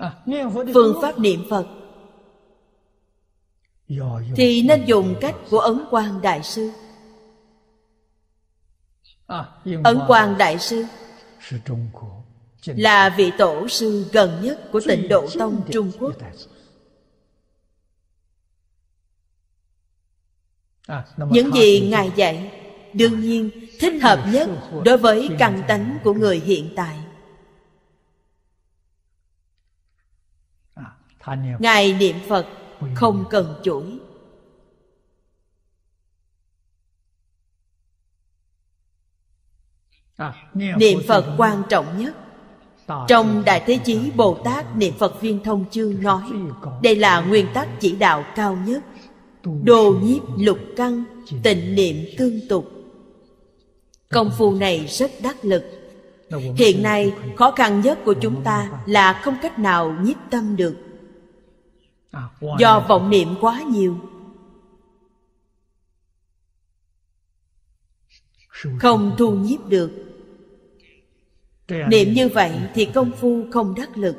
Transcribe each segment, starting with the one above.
À, phương pháp niệm phật dạ, dạ. thì nên dùng cách của ấn quang đại sư à, ấn quang đại sư là vị tổ sư gần nhất của tịnh độ tông trung quốc à, những gì ngài dạy đương nhiên thích hợp nhất đối với căn tánh của người hiện tại ngài niệm phật không cần chuỗi à, niệm phật quan trọng nhất trong đại thế chí bồ tát niệm phật viên thông chương nói đây là nguyên tắc chỉ đạo cao nhất đồ nhiếp lục căn tịnh niệm tương tục công phu này rất đắc lực hiện nay khó khăn nhất của chúng ta là không cách nào nhiếp tâm được À, do vọng niệm quá nhiều không thu nhiếp được niệm như vậy thì công phu không đắc lực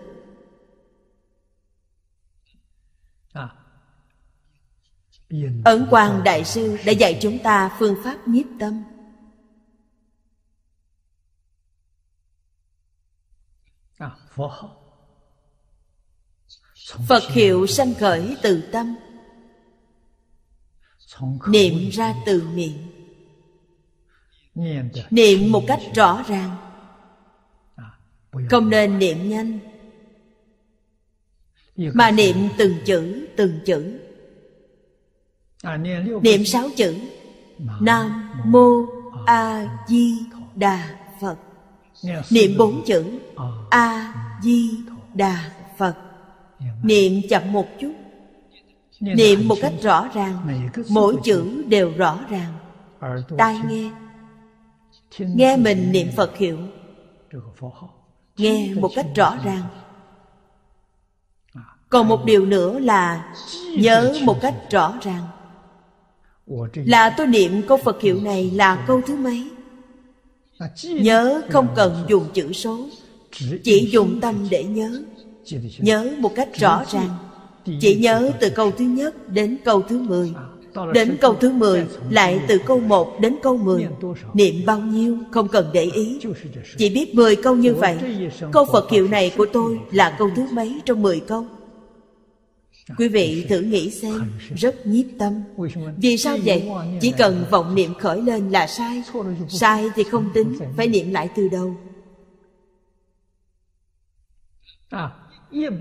à. ấn quang đại sư đã dạy chúng ta phương pháp nhiếp tâm phật à, phật hiệu sanh khởi từ tâm niệm ra từ miệng niệm một cách rõ ràng à, không nên niệm nhanh mà niệm từng chữ từng chữ à, niệm sáu chữ nam mô a à, di đà phật niệm bốn chữ a di đà phật Dạ. niệm chậm một chút dạ. niệm một cách rõ ràng mỗi chữ đều rõ ràng tai nghe nghe mình niệm phật hiệu nghe một cách rõ ràng à. còn một điều nữa là nhớ một cách rõ ràng là tôi niệm câu phật hiệu này là câu thứ mấy à, nhớ không dạ, cần dùng chữ số chỉ dùng tâm để nhớ Nhớ một cách rõ ràng Chỉ nhớ từ câu thứ nhất đến câu thứ mười à, Đến câu thứ mười Lại từ câu một đến câu mười Niệm bao nhiêu không cần để ý Chỉ biết mười câu như vậy Câu Phật hiệu này của tôi Là câu thứ mấy trong mười câu Quý vị thử nghĩ xem Rất nhiếp tâm Vì sao vậy? Chỉ cần vọng niệm khởi lên là sai Sai thì không tính Phải niệm lại từ đầu à,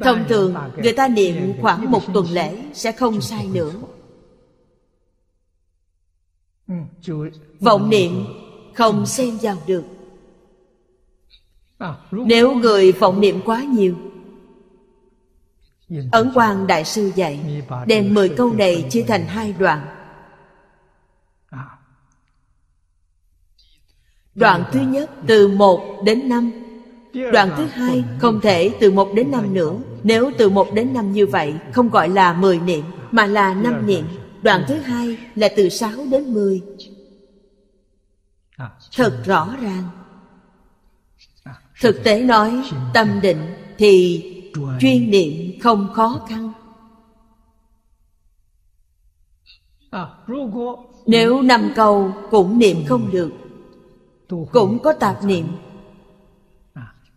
thông thường người ta niệm khoảng một tuần lễ sẽ không sai nữa vọng niệm không xen vào được nếu người vọng niệm quá nhiều ấn quang đại sư dạy đem 10 câu này chia thành hai đoạn đoạn thứ nhất từ 1 đến 5 Đoạn thứ hai không thể từ 1 đến 5 nữa Nếu từ 1 đến 5 như vậy Không gọi là 10 niệm Mà là 5 niệm Đoạn thứ hai là từ 6 đến 10 Thật rõ ràng Thực tế nói tâm định thì chuyên niệm không khó khăn Nếu năm câu cũng niệm không được Cũng có tạp niệm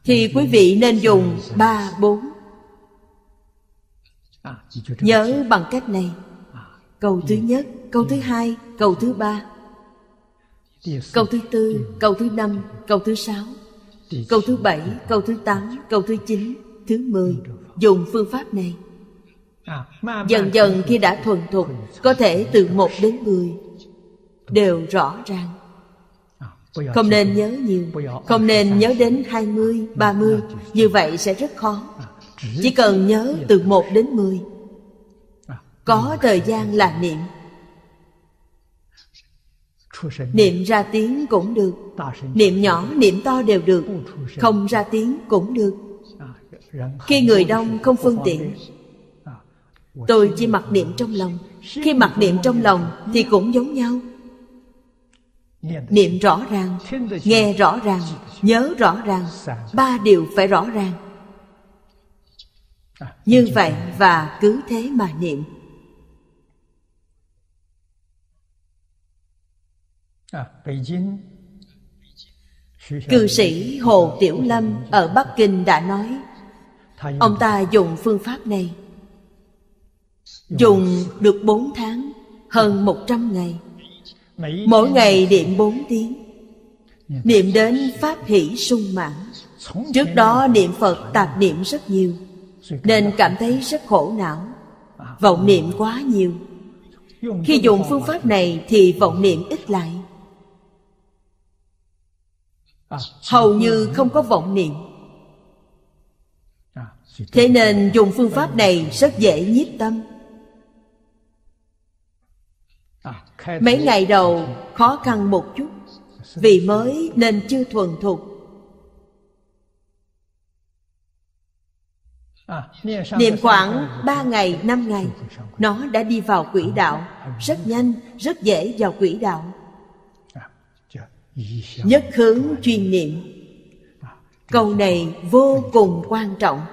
thì quý vị nên dùng ba bốn nhớ bằng cách này câu thứ nhất câu thứ hai câu thứ ba câu thứ tư câu thứ năm câu thứ sáu câu thứ bảy câu thứ tám câu thứ chín thứ mười dùng phương pháp này dần dần khi đã thuần thục có thể từ một đến mười đều rõ ràng không nên nhớ nhiều Không nên nhớ đến 20, 30 Như vậy sẽ rất khó Chỉ cần nhớ từ 1 đến 10 Có thời gian là niệm Niệm ra tiếng cũng được Niệm nhỏ, niệm to đều được Không ra tiếng cũng được Khi người đông không phương tiện Tôi chỉ mặc niệm trong lòng Khi mặc niệm trong lòng thì cũng giống nhau niệm rõ ràng nghe rõ ràng nhớ rõ ràng ba điều phải rõ ràng à, như vậy và cứ thế mà niệm à, cư sĩ hồ tiểu lâm ở bắc kinh đã nói ông ta dùng phương pháp này dùng được bốn tháng hơn một trăm ngày Mỗi ngày niệm bốn tiếng dạ. Niệm đến pháp hỷ sung mãn Trước đó niệm Phật tạp niệm rất nhiều Nên cảm thấy rất khổ não à, vâng. Vọng niệm quá nhiều Khi dùng phương pháp này thì vọng niệm ít lại à, Hầu như không có vọng niệm à, Thế nên dùng phương pháp này rất dễ nhiếp tâm Mấy ngày đầu khó khăn một chút Vì mới nên chưa thuần thục Niệm khoảng ba ngày, năm ngày Nó đã đi vào quỹ đạo Rất nhanh, rất dễ vào quỹ đạo Nhất hướng chuyên niệm Câu này vô cùng quan trọng